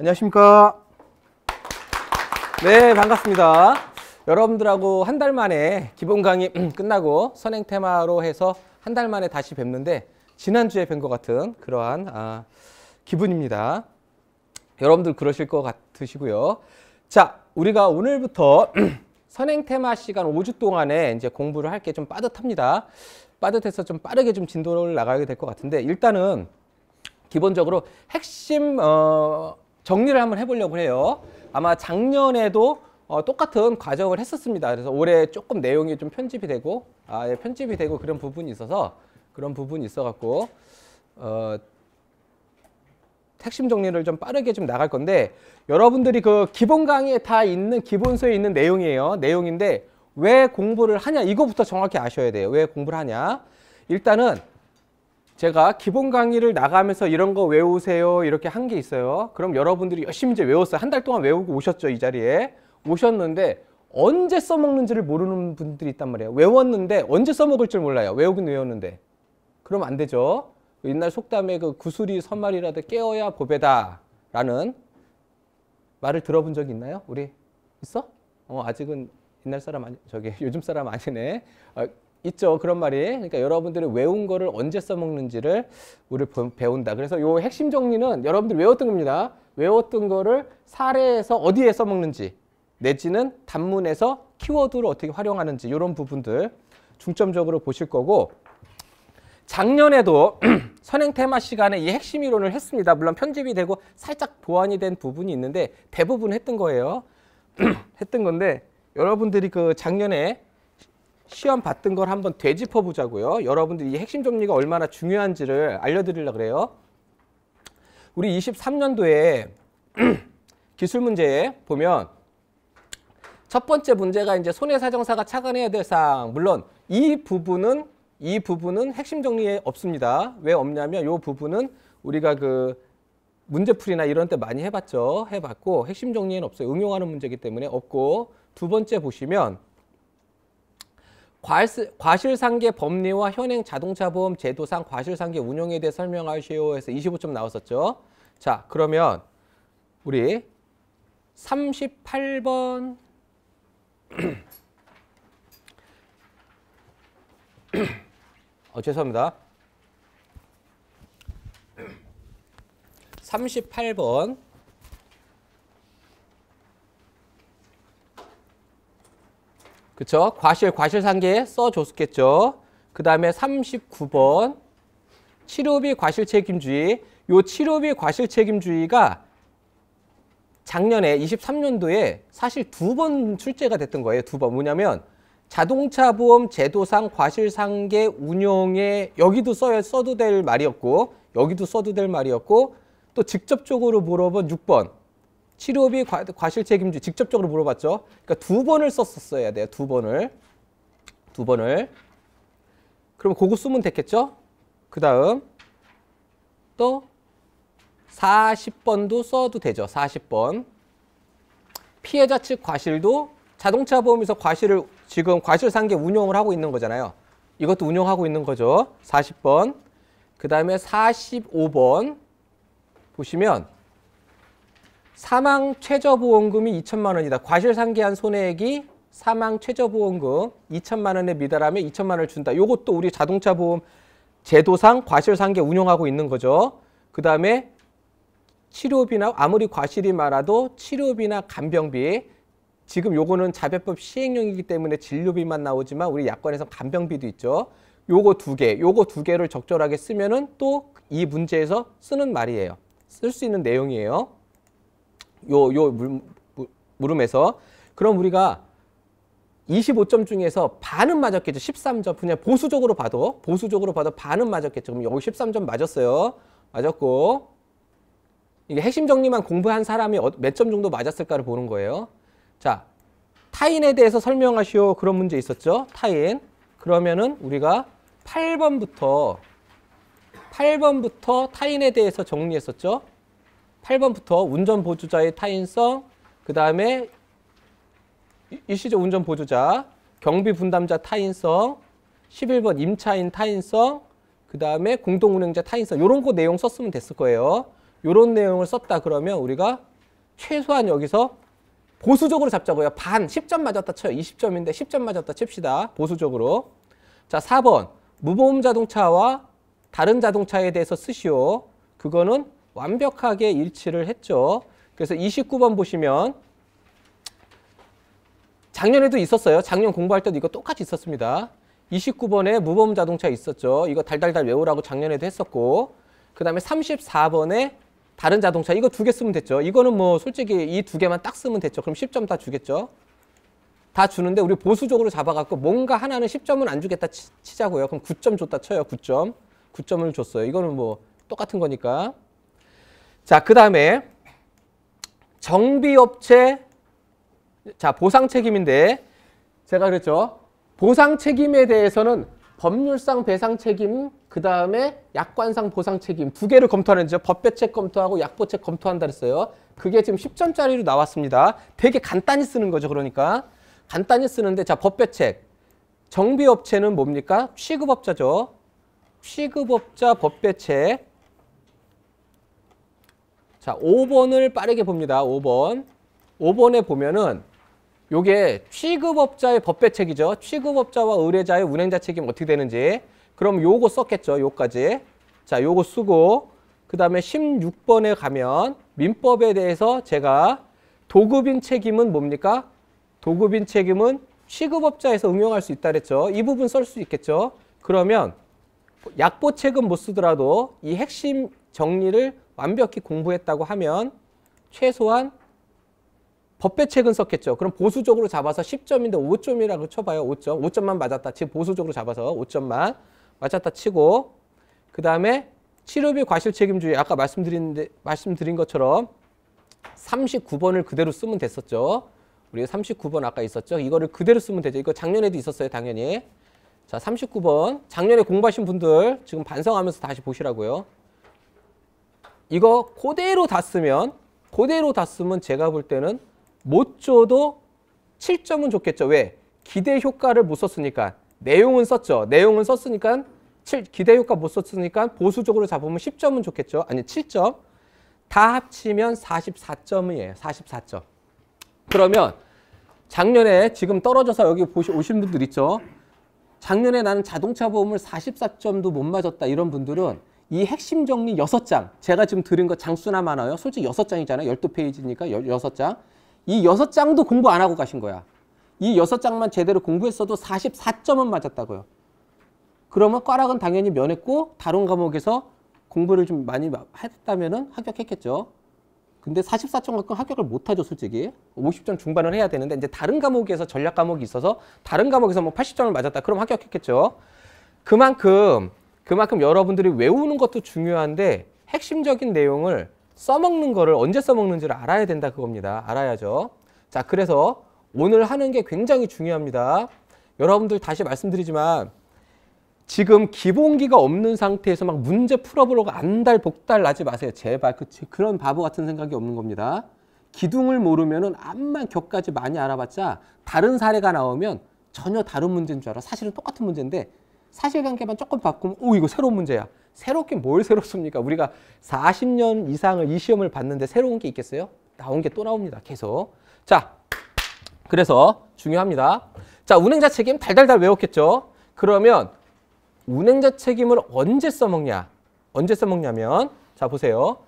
안녕하십니까. 네, 반갑습니다. 여러분들하고 한 달 만에 기본 강의 끝나고 선행 테마로 해서 한 달 만에 다시 뵙는데 지난주에 뵌 것 같은 그러한 아, 기분입니다. 여러분들 그러실 것 같으시고요. 자, 우리가 오늘부터 선행 테마 시간 5주 동안에 이제 공부를 할 게 좀 빠듯합니다. 빠듯해서 좀 빠르게 좀 진도를 나가게 될것 같은데 일단은 기본적으로 핵심 어, 정리를 한번 해보려고 해요. 아마 작년에도 어, 똑같은 과정을 했었습니다. 그래서 올해 조금 내용이 좀 편집이 되고 아, 예, 편집이 되고 그런 부분이 있어서 그런 부분이 있어갖고 어, 핵심 정리를 좀 빠르게 좀 나갈 건데 여러분들이 그 기본 강의에 다 있는 기본서에 있는 내용이에요. 내용인데 왜 공부를 하냐 이거부터 정확히 아셔야 돼요. 왜 공부를 하냐. 일단은 제가 기본 강의를 나가면서 이런 거 외우세요 이렇게 한 게 있어요 그럼 여러분들이 열심히 이제 외웠어요 한 달 동안 외우고 오셨죠 이 자리에 오셨는데 언제 써먹는지를 모르는 분들이 있단 말이에요 외웠는데 언제 써먹을 줄 몰라요 외우긴 외웠는데 그럼 안 되죠 옛날 속담에 그 구슬이 선말이라도 깨어야 보배다 라는 말을 들어본 적이 있나요? 우리 있어? 어 아직은 옛날 사람 아니 저기 요즘 사람 아니네 어, 있죠. 그런 말이. 그러니까 여러분들이 외운 거를 언제 써먹는지를 우리 배운다. 그래서 요 핵심 정리는 여러분들이 외웠던 겁니다. 외웠던 거를 사례에서 어디에 써먹는지 내지는 단문에서 키워드로 어떻게 활용하는지 이런 부분들 중점적으로 보실 거고 작년에도 선행 테마 시간에 이 핵심 이론을 했습니다. 물론 편집이 되고 살짝 보완이 된 부분이 있는데 대부분 했던 거예요. 했던 건데 여러분들이 그 작년에 시험 봤던 걸 한번 되짚어 보자고요. 여러분들이 이 핵심 정리가 얼마나 중요한지를 알려드리려 고 그래요. 우리 23년도에 기술 문제에 보면 첫 번째 문제가 이제 손해사정사가 착안해야 될 사항. 물론 이 부분은 이 부분은 핵심 정리에 없습니다. 왜 없냐면 이 부분은 우리가 그 문제풀이나 이런 때 많이 해봤죠. 해봤고 핵심 정리에는 없어요. 응용하는 문제이기 때문에 없고 두 번째 보시면 과실상계 법리와 현행 자동차 보험 제도상 과실상계 운영에 대해 설명하시오 해서 25점 나왔었죠. 자, 그러면 우리 38번 哦, 어, 죄송합니다. 38번 그쵸? 과실, 과실상계에 써줬겠죠. 그 다음에 39번 치료비 과실책임주의 요 치료비 과실책임주의가 작년에 23년도에 사실 두 번 출제가 됐던 거예요. 두 번. 뭐냐면 자동차 보험 제도상 과실상계 운영에 여기도 써야 써도 될 말이었고 여기도 써도 될 말이었고 또 직접적으로 물어본 6번 치료비 과실 책임주 직접적으로 물어봤죠. 그러니까 두 번을 썼었어야 돼요. 두 번을. 두 번을. 그럼 고거 쓰면 됐겠죠? 그 다음 또 40번도 써도 되죠. 40번. 피해자 측 과실도 자동차 보험에서 과실을 지금 과실상계 운영을 하고 있는 거잖아요. 이것도 운영하고 있는 거죠. 40번. 그 다음에 45번 보시면 사망 최저보험금이 2천만 원이다. 과실상계한 손해액이 사망 최저보험금 2천만 원에 미달하면 2천만 원을 준다. 요것도 우리 자동차 보험 제도상 과실상계 운영하고 있는 거죠. 그 다음에 치료비나 아무리 과실이 많아도 치료비나 간병비 지금 요거는 자배법 시행령이기 때문에 진료비만 나오지만 우리 약관에서 간병비도 있죠. 요거 두 개, 요거 두 개를 적절하게 쓰면은 또 이 문제에서 쓰는 말이에요. 쓸 수 있는 내용이에요. 요, 요 물, 물음에서 그럼 우리가 25점 중에서 반은 맞았겠죠. 13점. 그냥 보수적으로 봐도 보수적으로 봐도 반은 맞았겠죠. 그럼 여기 13점 맞았어요. 맞았고 이게 핵심 정리만 공부한 사람이 어, 몇점 정도 맞았을까를 보는 거예요. 자, 타인에 대해서 설명하시오. 그런 문제 있었죠. 타인. 그러면은 우리가 8번부터 8번부터 타인에 대해서 정리했었죠. 8번부터 운전 보조자의 타인성, 그 다음에 일시적 운전 보조자, 경비 분담자 타인성, 11번 임차인 타인성, 그 다음에 공동운행자 타인성 이런 거 내용 썼으면 됐을 거예요. 이런 내용을 썼다 그러면 우리가 최소한 여기서 보수적으로 잡자고요. 반 10점 맞았다 쳐요. 20점인데 10점 맞았다 칩시다. 보수적으로. 자 4번 무보험 자동차와 다른 자동차에 대해서 쓰시오. 그거는 완벽하게 일치를 했죠. 그래서 29번 보시면 작년에도 있었어요. 작년 공부할 때도 이거 똑같이 있었습니다. 29번에 무보험 자동차 있었죠. 이거 달달달 외우라고 작년에도 했었고 그 다음에 34번에 다른 자동차 이거 두 개 쓰면 됐죠. 이거는 뭐 솔직히 이 두 개만 딱 쓰면 됐죠. 그럼 10점 다 주겠죠. 다 주는데 우리 보수적으로 잡아갖고 뭔가 하나는 10점은 안 주겠다 치, 자고요 그럼 9점 줬다 쳐요. 9점. 9점을 줬어요. 이거는 뭐 똑같은 거니까. 자, 그 다음에 정비업체 자 보상 책임인데 제가 그랬죠. 보상 책임에 대해서는 법률상 배상 책임, 그 다음에 약관상 보상 책임 두 개를 검토하는지요. 법배책 검토하고 약보책 검토한다 그랬어요. 그게 지금 10점짜리로 나왔습니다. 되게 간단히 쓰는 거죠. 그러니까 간단히 쓰는데 자 법배책 정비업체는 뭡니까? 취급업자죠. 취급업자 법배책 자, 5번을 빠르게 봅니다. 5번. 5번에 보면은 요게 취급업자의 법배책이죠. 취급업자와 의뢰자의 운행자 책임 어떻게 되는지. 그럼 요거 썼겠죠. 요까지. 자, 요거 쓰고 그 다음에 16번에 가면 민법에 대해서 제가 도급인 책임은 뭡니까? 도급인 책임은 취급업자에서 응용할 수 있다 그랬죠. 이 부분 쓸 수 있겠죠. 그러면 약보 책은 못 쓰더라도 이 핵심 정리를 완벽히 공부했다고 하면 최소한 법배책은 썼겠죠. 그럼 보수적으로 잡아서 10점인데 5점이라고 쳐봐요. 5점. 5점만 맞았다. 지금 보수적으로 잡아서 5점만 맞았다 치고 그 다음에 치료비 과실 책임주의 아까 말씀드린 말씀드린 것처럼 39번을 그대로 쓰면 됐었죠. 우리 39번 아까 있었죠. 이거를 그대로 쓰면 되죠. 이거 작년에도 있었어요. 당연히. 자 39번 작년에 공부하신 분들 지금 반성하면서 다시 보시라고요. 이거 그대로 다 쓰면 그대로 다 쓰면 제가 볼 때는 못 줘도 7점은 좋겠죠. 왜? 기대 효과를 못 썼으니까. 내용은 썼죠. 내용은 썼으니까 7, 기대 효과 못 썼으니까 보수적으로 잡으면 10점은 좋겠죠. 아니 7점. 다 합치면 44점이에요. 44점. 그러면 작년에 지금 떨어져서 여기 보시 오신 분들 있죠. 작년에 나는 자동차 보험을 44점도 못 맞았다 이런 분들은 이 핵심 정리 6장 제가 지금 들은 거 장수나 많아요. 솔직히 6 장이잖아요. 열두 페이지니까 6 장. 이6 장도 공부 안 하고 가신 거야. 이6 장만 제대로 공부했어도 44점은 맞았다고요. 그러면 과락은 당연히 면했고 다른 과목에서 공부를 좀 많이 했다면 합격했겠죠. 근데 44점 가끔 합격을 못하죠, 솔직히. 50점 중반을 해야 되는데 이제 다른 과목에서 전략 과목이 있어서 다른 과목에서 뭐 80점을 맞았다. 그럼 합격했겠죠. 그만큼 그만큼 여러분들이 외우는 것도 중요한데 핵심적인 내용을 써먹는 거를 언제 써먹는지를 알아야 된다 그겁니다. 알아야죠. 자, 그래서 오늘 하는 게 굉장히 중요합니다. 여러분들 다시 말씀드리지만 지금 기본기가 없는 상태에서 막 문제 풀어보려고 안달 복달 나지 마세요. 제발 그, 치 그런 바보 같은 생각이 없는 겁니다. 기둥을 모르면 은 암만 격까지 많이 알아봤자 다른 사례가 나오면 전혀 다른 문제인 줄 알아. 사실은 똑같은 문제인데 사실관계만 조금 바꾸면 오 이거 새로운 문제야. 새롭게 뭘 새롭습니까? 우리가 40년 이상을 이 시험을 봤는데 새로운 게 있겠어요? 나온 게 또 나옵니다. 계속. 자, 그래서 중요합니다. 자, 운행자 책임 달달달 외웠겠죠? 그러면 운행자 책임을 언제 써먹냐? 언제 써먹냐면 자, 보세요.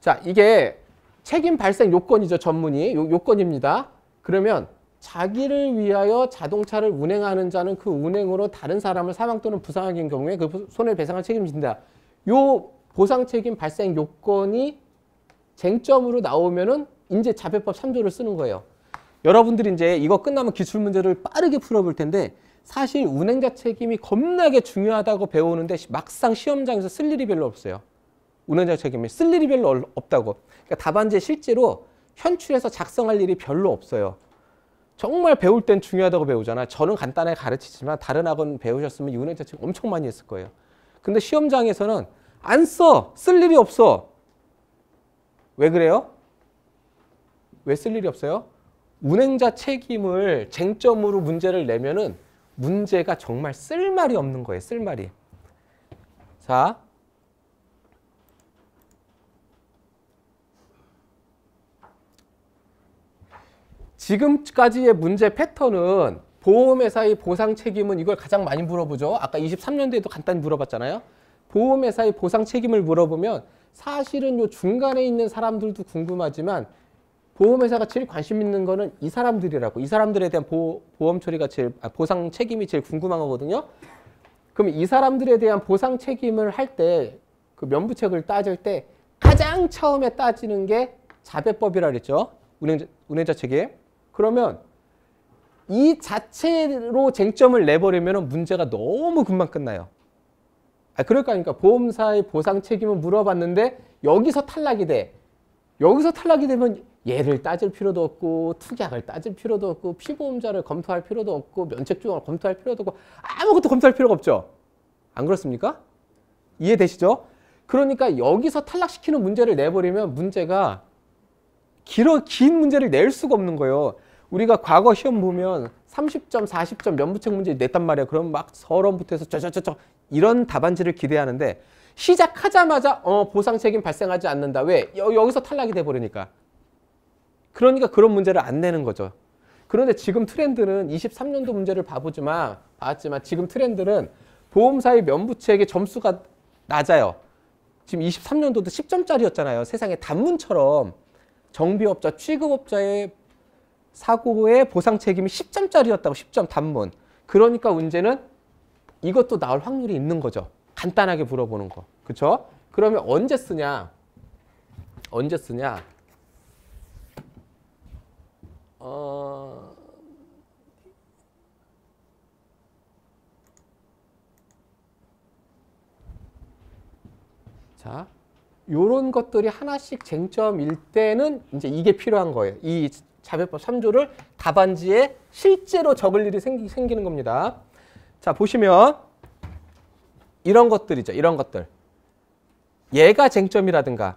자, 이게 책임 발생 요건이죠. 전문이 요, 요건입니다. 그러면 자기를 위하여 자동차를 운행하는 자는 그 운행으로 다른 사람을 사망 또는 부상하는 경우에 그 손해배상을 책임진다. 요 보상 책임 발생 요건이 쟁점으로 나오면은 이제 자배법 3조를 쓰는 거예요. 여러분들이 이제 이거 끝나면 기출 문제를 빠르게 풀어볼 텐데 사실 운행자 책임이 겁나게 중요하다고 배우는데 막상 시험장에서 쓸 일이 별로 없어요. 운행자 책임이 쓸 일이 별로 없다고. 그러니까 답안지에 실제로 현출해서 작성할 일이 별로 없어요. 정말 배울 땐 중요하다고 배우잖아. 저는 간단하게 가르치지만 다른 학원 배우셨으면 이 은행 자체 엄청 많이 했을 거예요. 근데 시험장에서는 안 써. 쓸 일이 없어. 왜 그래요? 왜 쓸 일이 없어요? 운행자 책임을 쟁점으로 문제를 내면은 문제가 정말 쓸 말이 없는 거예요. 쓸 말이. 자, 지금까지의 문제 패턴은 보험회사의 보상 책임은 이걸 가장 많이 물어보죠. 아까 23년도에도 간단히 물어봤잖아요. 보험회사의 보상 책임을 물어보면 사실은 요 중간에 있는 사람들도 궁금하지만 보험회사가 제일 관심 있는 거는 이 사람들이라고 이 사람들에 대한 보, 보험 처리가 제일 아, 보상 책임이 제일 궁금한 거거든요. 그럼 이 사람들에 대한 보상 책임을 할 때 그 면부책을 따질 때 가장 처음에 따지는 게 자배법이라 그랬죠. 운행자, 운행자 책임. 그러면 이 자체로 쟁점을 내버리면 문제가 너무 금방 끝나요. 아, 그럴까 하니까 보험사의 보상 책임을 물어봤는데 여기서 탈락이 돼. 여기서 탈락이 되면 얘를 따질 필요도 없고 특약을 따질 필요도 없고 피보험자를 검토할 필요도 없고 면책조항을 검토할 필요도 없고 아무것도 검토할 필요가 없죠. 안 그렇습니까? 이해되시죠? 그러니까 여기서 탈락시키는 문제를 내버리면 문제가 길어 긴 문제를 낼 수가 없는 거예요. 우리가 과거 시험 보면 30점, 40점 면부책 문제 냈단 말이야. 그럼 막 서론부터해서 저저저저 이런 답안지를 기대하는데 시작하자마자 어 보상 책임 발생하지 않는다. 왜? 여, 여기서 탈락이 돼 버리니까. 그러니까 그런 문제를 안 내는 거죠. 그런데 지금 트렌드는 23년도 문제를 봐보지만 봤지만 지금 트렌드는 보험사의 면부책의 점수가 낮아요. 지금 23년도도 10점짜리였잖아요. 세상에 단문처럼 정비업자, 취급업자의 사고 의 보상 책임이 10점짜리였다고 10점 단문. 그러니까 문제는 이것도 나올 확률이 있는 거죠. 간단하게 물어보는 거. 그렇죠? 그러면 언제 쓰냐? 언제 쓰냐? 어... 자, 요런 것들이 하나씩 쟁점일 때는 이제 이게 필요한 거예요. 이 자별법 3조를 답안지에 실제로 적을 일이 생기, 생기는 겁니다. 자 보시면 이런 것들이죠. 이런 것들. 얘가 쟁점이라든가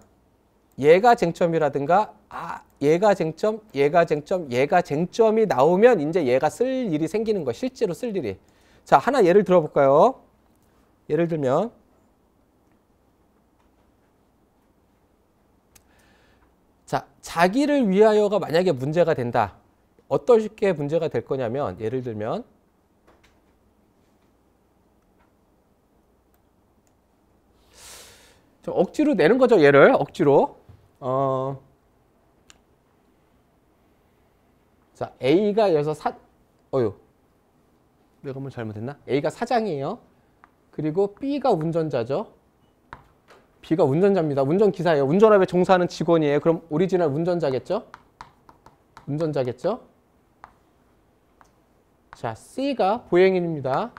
얘가 쟁점이라든가 아 얘가 쟁점, 얘가 쟁점, 얘가 쟁점이 나오면 이제 얘가 쓸 일이 생기는 거 실제로 쓸 일이. 자 하나 예를 들어볼까요? 예를 들면 자, 자기를 위하여가 만약에 문제가 된다. 어떨게 문제가 될 거냐면 예를 들면 억지로 내는 거죠, 얘를. 억지로. 어. 자, A가 여기서 사 어유. 내가 뭐 잘못했나? A가 사장이에요. 그리고 B가 운전자죠. B가 운전자입니다. 운전기사예요. 운전업에 종사하는 직원이에요. 그럼 오리지널 운전자겠죠? 운전자겠죠? 자, C가 보행인입니다.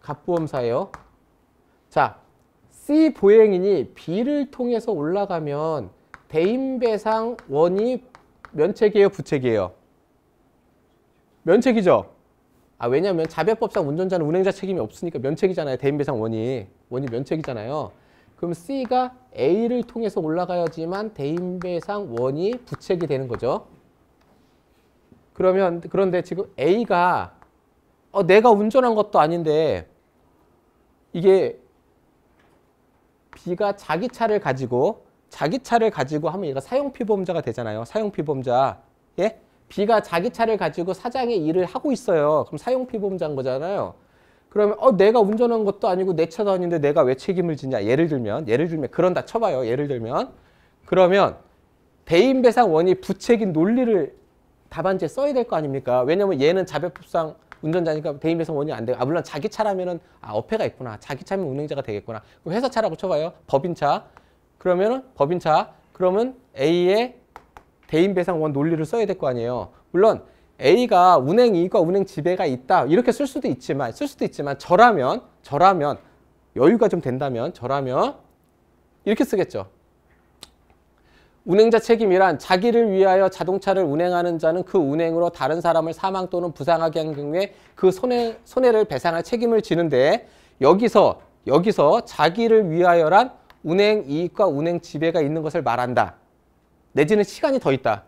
갑보험사예요. 자, C 보행인이 B를 통해서 올라가면 대인배상 원이 면책이에요, 부책이에요? 면책이죠? 아, 왜냐하면 자배법상 운전자는 운행자 책임이 없으니까 면책이잖아요. 대인배상 원이. 원이 면책이잖아요. 그럼 C가 A를 통해서 올라가야지만 대인배상 원이 부책이 되는 거죠. 그러면 그런데 지금 A가 어, 내가 운전한 것도 아닌데 이게 B가 자기 차를 가지고 자기 차를 가지고 하면 얘가 사용 피보험자가 되잖아요. 사용 피보험자. 예? B가 자기 차를 가지고 사장의 일을 하고 있어요. 그럼 사용피보험자인 거잖아요. 그러면 어 내가 운전한 것도 아니고 내 차도 아닌데 내가 왜 책임을 지냐 예를 들면 예를 들면 그런다 쳐봐요 예를 들면 그러면 대임배상원이 부책인 논리를 답안지에 써야 될 거 아닙니까 왜냐면 얘는 자백법상 운전자니까 대임배상원이안 되고 아 물론 자기 차라면은 아 어폐가 있구나 자기 차면 운행자가 되겠구나 그럼 회사 차라고 쳐봐요 법인차 그러면은 법인차 그러면 A의 대인배상원 논리를 써야 될 거 아니에요. 물론 A가 운행 이익과 운행 지배가 있다 이렇게 쓸 수도 있지만 쓸 수도 있지만 저라면 저라면 여유가 좀 된다면 저라면 이렇게 쓰겠죠. 운행자 책임이란 자기를 위하여 자동차를 운행하는 자는 그 운행으로 다른 사람을 사망 또는 부상하게 한 경우에 그 손해, 손해를 배상할 책임을 지는데 여기서 여기서 자기를 위하여란 운행 이익과 운행 지배가 있는 것을 말한다. 내지는 시간이 더 있다.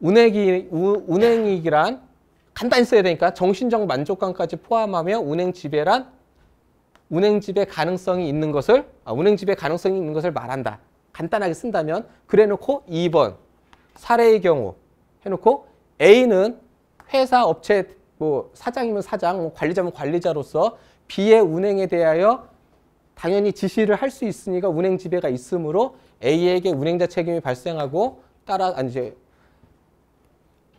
운행이, 우, 운행이익란 간단히 써야 되니까 정신적 만족감까지 포함하며 운행 지배란 운행 지배 가능성이 있는 것을 아, 운행 지배 가능성이 있는 것을 말한다. 간단하게 쓴다면 그래 놓고 2번 사례의 경우 해 놓고 A는 회사 업체 뭐 사장이면 사장, 뭐 관리자면 관리자로서 B의 운행에 대하여 당연히 지시를 할 수 있으니까 운행 지배가 있으므로 A에게 운행자 책임이 발생하고 따라 아, 이제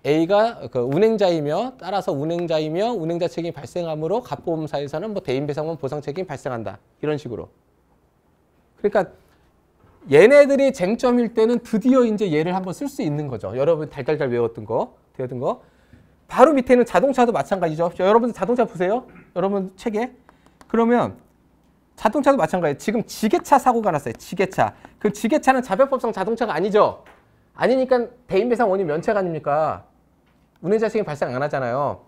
A가 그 운행자이며 따라서 운행자이며 운행자 책임이 발생하므로 갑보험사에서는 뭐 대인배상금 보상 책임이 발생한다. 이런 식으로. 그러니까 얘네들이 쟁점일 때는 드디어 이제 얘를 한번 쓸 수 있는 거죠. 여러분 달달달 외웠던 거, 되었던 거. 바로 밑에는 자동차도 마찬가지죠. 여러분 자동차 보세요. 여러분 책에. 그러면 자동차도 마찬가지예요. 지금 지게차 사고가 났어요. 지게차. 그 지게차는 자별법상 자동차가 아니죠. 아니니까 대인배상 원인 면책 아닙니까? 운행자 책임 발생 안 하잖아요.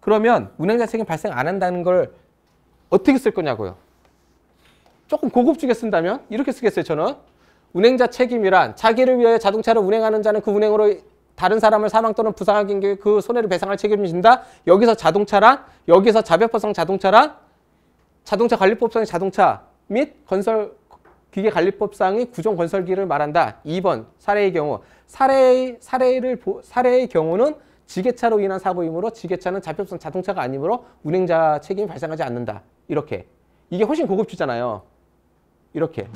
그러면 운행자 책임 발생 안 한다는 걸 어떻게 쓸 거냐고요. 조금 고급지게 쓴다면 이렇게 쓰겠어요. 저는 운행자 책임이란 자기를 위하여 자동차를 운행하는 자는 그 운행으로 다른 사람을 사망 또는 부상하기 그 손해를 배상할 책임을 진다. 여기서 자동차랑 여기서 자별법상자동차랑 자동차 관리법상의 자동차 및 건설 기계 관리법상의 구조 건설기를 말한다. 2번 사례의 경우 사례의 사례를 사례의 경우는 지게차로 인한 사고이므로 지게차는 자격성 자동차가 아니므로 운행자 책임이 발생하지 않는다. 이렇게 이게 훨씬 고급지잖아요. 이렇게.